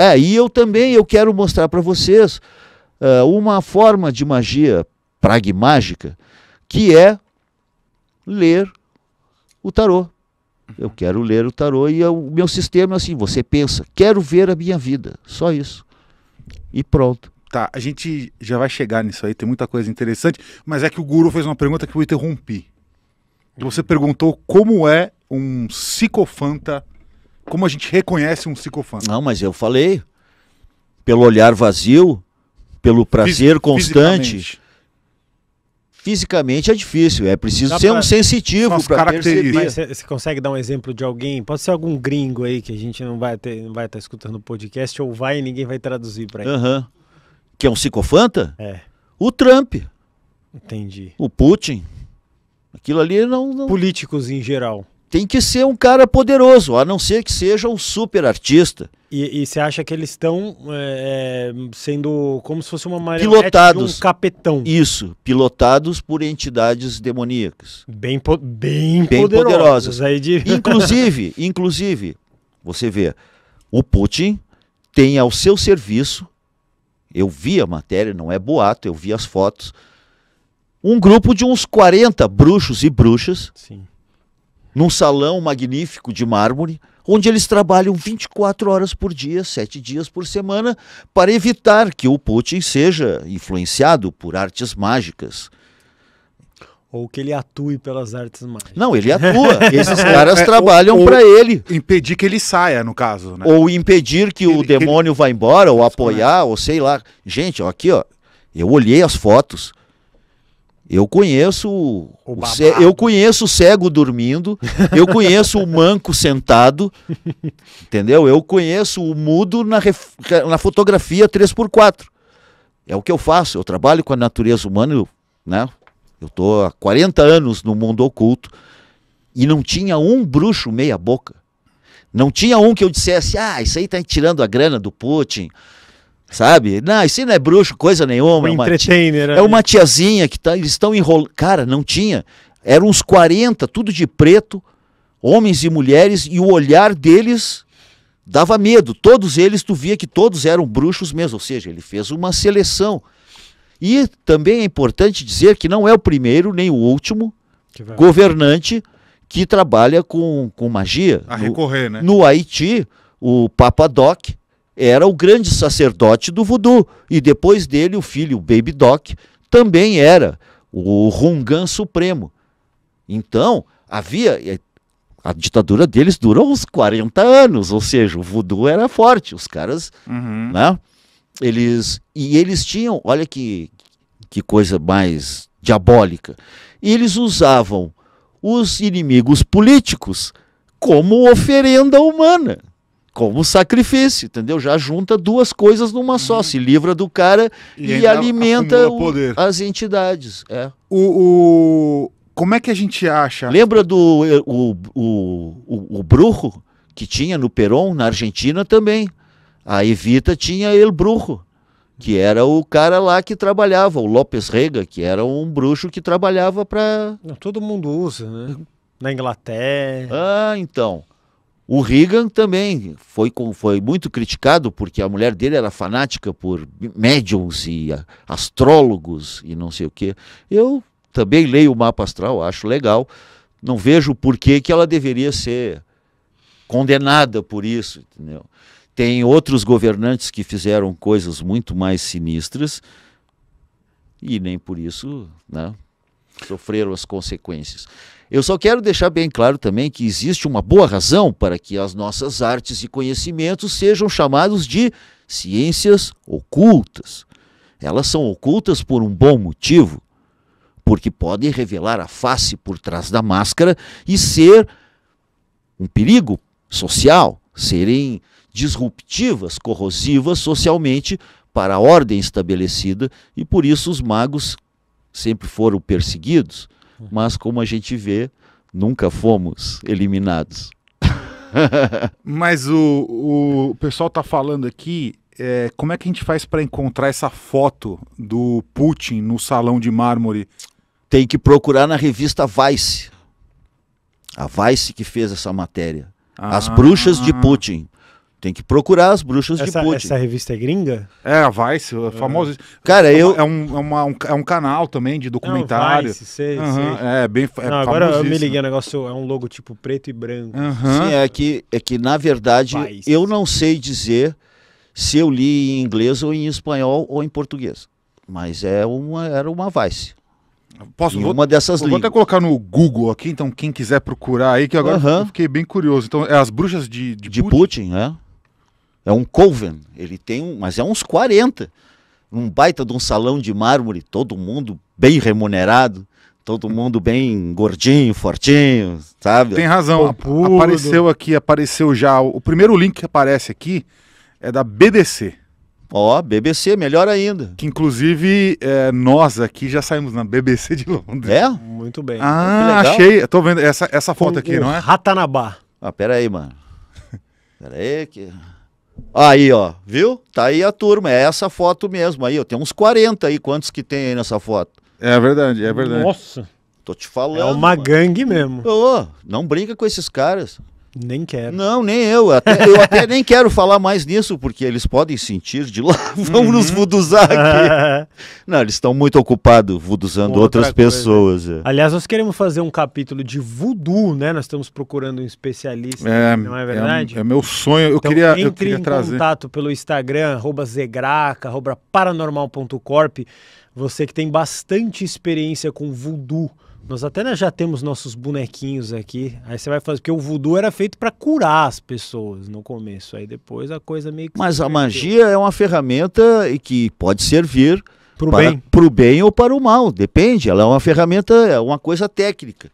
É, e eu também eu quero mostrar para vocês uh, uma forma de magia pragmágica que é ler o tarô. Eu uhum. quero ler o tarô e eu, o meu sistema é assim, você pensa, quero ver a minha vida, só isso. E pronto. Tá, a gente já vai chegar nisso aí, tem muita coisa interessante, mas é que o Guru fez uma pergunta que eu interrompi. Você perguntou como é um psicofanta como a gente reconhece um psicofã? Não, mas eu falei. Pelo olhar vazio, pelo prazer Fis constante. Fisicamente. fisicamente. é difícil, é preciso Dá ser pra... um sensitivo para perceber. Mas você consegue dar um exemplo de alguém? Pode ser algum gringo aí que a gente não vai ter, não vai estar tá escutando o podcast ou vai e ninguém vai traduzir para ele. Uhum. Que é um psicofanta? É. O Trump. Entendi. O Putin. Aquilo ali não, não... Políticos em geral tem que ser um cara poderoso, a não ser que seja um super artista. E, você acha que eles estão é, é, sendo como se fosse uma marionete pilotados, de um capetão? Isso, pilotados por entidades demoníacas. Bem, po bem, bem poderosas. poderosas. Aí de... Inclusive, inclusive, você vê, o Putin tem ao seu serviço, eu vi a matéria, não é boato, eu vi as fotos, um grupo de uns 40 bruxos e bruxas Sim num salão magnífico de mármore, onde eles trabalham 24 horas por dia, 7 dias por semana, para evitar que o Putin seja influenciado por artes mágicas. Ou que ele atue pelas artes mágicas. Não, ele atua. Esses caras é, é, trabalham para ele. Impedir que ele saia, no caso. Né? Ou impedir que ele, o demônio ele... vá embora, ou apoiar, ou sei lá. Gente, ó, aqui, ó, eu olhei as fotos. Eu conheço o, o ce... eu conheço o cego dormindo, eu conheço o manco sentado, entendeu? Eu conheço o mudo na, ref... na fotografia 3x4. É o que eu faço, eu trabalho com a natureza humana, eu, né? Eu tô há 40 anos no mundo oculto e não tinha um bruxo meia boca. Não tinha um que eu dissesse: "Ah, isso aí tá tirando a grana do Putin". Sabe? Não, isso não é bruxo, coisa nenhuma. É um é uma, entertainer. É uma tiazinha que tá, eles estão enrolando. Cara, não tinha. Eram uns 40, tudo de preto, homens e mulheres, e o olhar deles dava medo. Todos eles, tu via que todos eram bruxos mesmo. Ou seja, ele fez uma seleção. E também é importante dizer que não é o primeiro nem o último que governante que trabalha com, com magia. A no, recorrer, né? No Haiti, o Papa Doc era o grande sacerdote do voodoo. E depois dele, o filho, o Baby Doc, também era o Rungan Supremo. Então, havia. A ditadura deles durou uns 40 anos, ou seja, o voodoo era forte. Os caras. Uhum. Né, eles, e eles tinham. Olha que, que coisa mais diabólica. Eles usavam os inimigos políticos como oferenda humana como sacrifício, entendeu? Já junta duas coisas numa só, uhum. se livra do cara e, e alimenta o, poder. as entidades. É. O, o, como é que a gente acha? Lembra do o, o, o, o que tinha no Peron, na Argentina também. A Evita tinha ele bruxo que era o cara lá que trabalhava, o López Rega, que era um bruxo que trabalhava para... Todo mundo usa, né? Na Inglaterra. Ah, então. O Reagan também foi, foi muito criticado porque a mulher dele era fanática por médiums e astrólogos e não sei o quê. Eu também leio o mapa astral, acho legal. Não vejo por que ela deveria ser condenada por isso, entendeu? Tem outros governantes que fizeram coisas muito mais sinistras e nem por isso, né? sofreram as consequências. Eu só quero deixar bem claro também que existe uma boa razão para que as nossas artes e conhecimentos sejam chamados de ciências ocultas. Elas são ocultas por um bom motivo, porque podem revelar a face por trás da máscara e ser um perigo social, serem disruptivas, corrosivas socialmente para a ordem estabelecida, e por isso os magos sempre foram perseguidos, mas como a gente vê, nunca fomos eliminados. mas o, o pessoal está falando aqui é, como é que a gente faz para encontrar essa foto do Putin no Salão de Mármore? Tem que procurar na revista Vice. A Vice que fez essa matéria. Ah. As Bruxas de ah. Putin. Tem que procurar as bruxas essa, de Putin Essa revista é gringa? É, a Vice, é famosa. Ah. Cara, é eu... É um, é, uma, um, é um canal também de documentário. Não, Vice, sei, uhum, sei. É, bem é Não, Agora eu me liguei, o negócio é um logo tipo preto e branco. Uhum. Sim, é que, é que na verdade Vice. eu não sei dizer se eu li em inglês ou em espanhol ou em português. Mas é uma, era uma Vice. Posso? vou, uma dessas Vou até colocar no Google aqui, então quem quiser procurar aí, que agora uhum. eu fiquei bem curioso. Então, é as bruxas de, de, de Putin, Putin, é? É um coven, ele tem um, mas é uns 40. Um baita de um salão de mármore, todo mundo bem remunerado, todo mundo bem gordinho, fortinho, sabe? Tem razão. Apareceu aqui, apareceu já. O primeiro link que aparece aqui é da BBC. Ó, oh, BBC, melhor ainda. Que inclusive é, nós aqui já saímos na BBC de Londres. É? Muito bem. Ah, achei. Tô vendo essa, essa foto aqui, não é? Ratanabá. Ah, pera aí, mano. Pera aí que... Aí, ó, viu? Tá aí a turma, é essa foto mesmo aí, ó. Tem uns 40 aí, quantos que tem aí nessa foto? É verdade, é verdade. Nossa. Tô te falando. É uma mano. gangue mesmo. Ô, não brinca com esses caras. Nem quero. Não, nem eu. Até, eu até nem quero falar mais nisso, porque eles podem sentir de lá, vamos uhum. nos vuduzar aqui. Não, eles estão muito ocupados vuduzando Outra outras coisa. pessoas. É. Aliás, nós queremos fazer um capítulo de voodoo, né? Nós estamos procurando um especialista, é, não é, é verdade? É, é meu sonho. Eu então, queria, entre eu queria em trazer. contato pelo Instagram, zegraca, arroba paranormal.corp. Você que tem bastante experiência com voodoo nós até já temos nossos bonequinhos aqui. Aí você vai fazer. Porque o voodoo era feito para curar as pessoas no começo. Aí depois a coisa meio que. Mas a magia é uma ferramenta que pode servir para o bem. pro bem ou para o mal. Depende. Ela é uma ferramenta, é uma coisa técnica.